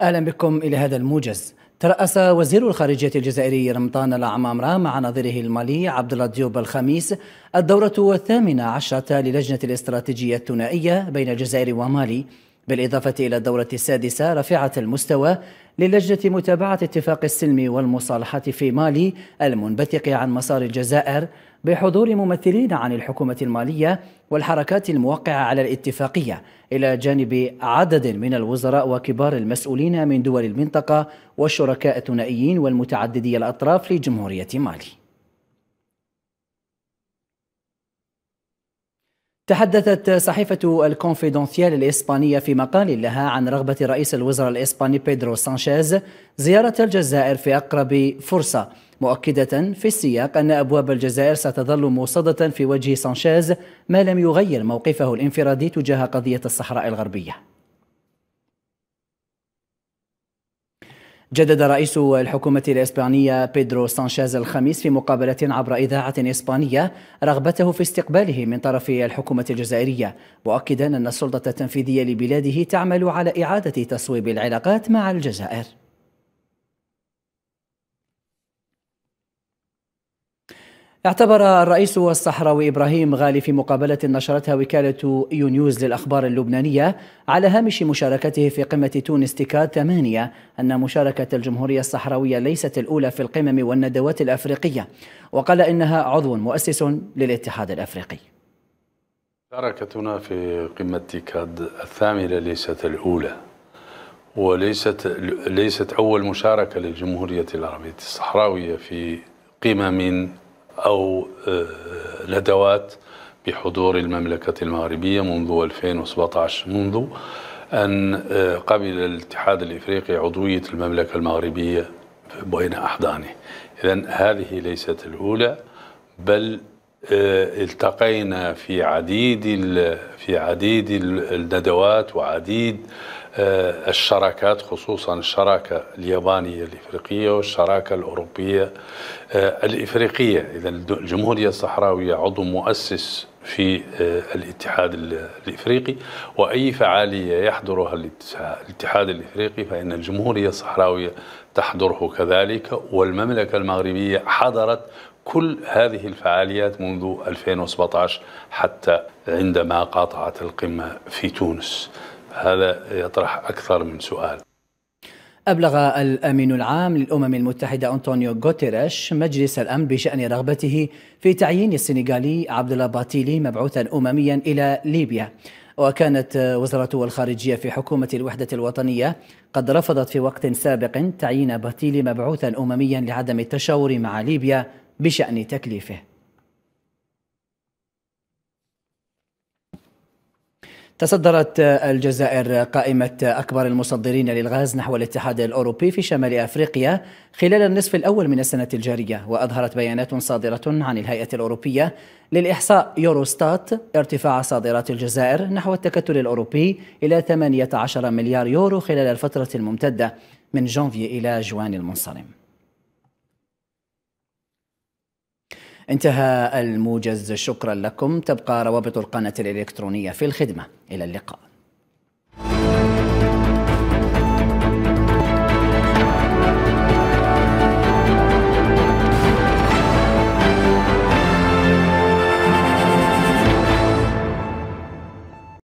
أهلا بكم إلى هذا الموجز ترأس وزير الخارجية الجزائري رمضان العمامرة مع نظيره المالي عبد الله ديوب الخميس الدورة الثامنة عشرة للجنة الاستراتيجية الثنائية بين الجزائر ومالي بالإضافة إلى الدورة السادسة رفيعة المستوى للجنة متابعة اتفاق السلم والمصالحة في مالي المنبثق عن مسار الجزائر بحضور ممثلين عن الحكومة المالية والحركات الموقعة على الاتفاقية إلى جانب عدد من الوزراء وكبار المسؤولين من دول المنطقة والشركاء الثنائيين والمتعددي الأطراف لجمهورية مالي تحدثت صحيفة الكونفيدونسيال الإسبانية في مقال لها عن رغبة رئيس الوزراء الإسباني بيدرو سانشيز زيارة الجزائر في أقرب فرصة مؤكدة في السياق أن أبواب الجزائر ستظل موصدة في وجه سانشيز ما لم يغير موقفه الانفرادي تجاه قضية الصحراء الغربية جدد رئيس الحكومة الإسبانية بيدرو سانشيز الخميس في مقابلة عبر إذاعة إسبانية رغبته في استقباله من طرف الحكومة الجزائرية مؤكدا أن السلطة التنفيذية لبلاده تعمل على إعادة تصويب العلاقات مع الجزائر اعتبر الرئيس الصحراوي إبراهيم غالي في مقابلة نشرتها وكالة يونيوز للأخبار اللبنانية على هامش مشاركته في قمة تونس تيكاد ثمانيه أن مشاركة الجمهورية الصحراوية ليست الأولى في القمم والندوات الأفريقية وقال إنها عضو مؤسس للاتحاد الأفريقي مشاركتنا في قمة تيكاد الثامنة ليست الأولى وليست ليست أول مشاركة للجمهورية العربية الصحراوية في قمم أو آه، ندوات بحضور المملكة المغربية منذ 2017 منذ أن آه، قبل الاتحاد الإفريقي عضوية المملكة المغربية بين أحضانه إذا هذه ليست الأولى بل آه، التقينا في عديد في عديد الندوات وعديد آه، الشراكات خصوصا الشراكة اليابانية الإفريقية والشراكة الأوروبية آه، الإفريقية إذا الجمهورية الصحراوية عضو مؤسس في الاتحاد الإفريقي وأي فعالية يحضرها الاتحاد الإفريقي فإن الجمهورية الصحراوية تحضره كذلك والمملكة المغربية حضرت كل هذه الفعاليات منذ 2017 حتى عندما قاطعت القمة في تونس هذا يطرح أكثر من سؤال أبلغ الأمين العام للأمم المتحدة أنطونيو غوتيريش مجلس الأمن بشأن رغبته في تعيين السنغالي عبد الله باتيلي مبعوثا أمميا إلى ليبيا وكانت وزارة الخارجية في حكومة الوحدة الوطنية قد رفضت في وقت سابق تعيين باتيلي مبعوثا أمميا لعدم التشاور مع ليبيا بشأن تكليفه تصدرت الجزائر قائمة أكبر المصدرين للغاز نحو الاتحاد الأوروبي في شمال أفريقيا خلال النصف الأول من السنة الجارية وأظهرت بيانات صادرة عن الهيئة الأوروبية للإحصاء يوروستات ارتفاع صادرات الجزائر نحو التكتل الأوروبي إلى 18 مليار يورو خلال الفترة الممتدة من جانفي إلى جوان المنصرم انتهى الموجز شكرا لكم تبقى روابط القناة الإلكترونية في الخدمة إلى اللقاء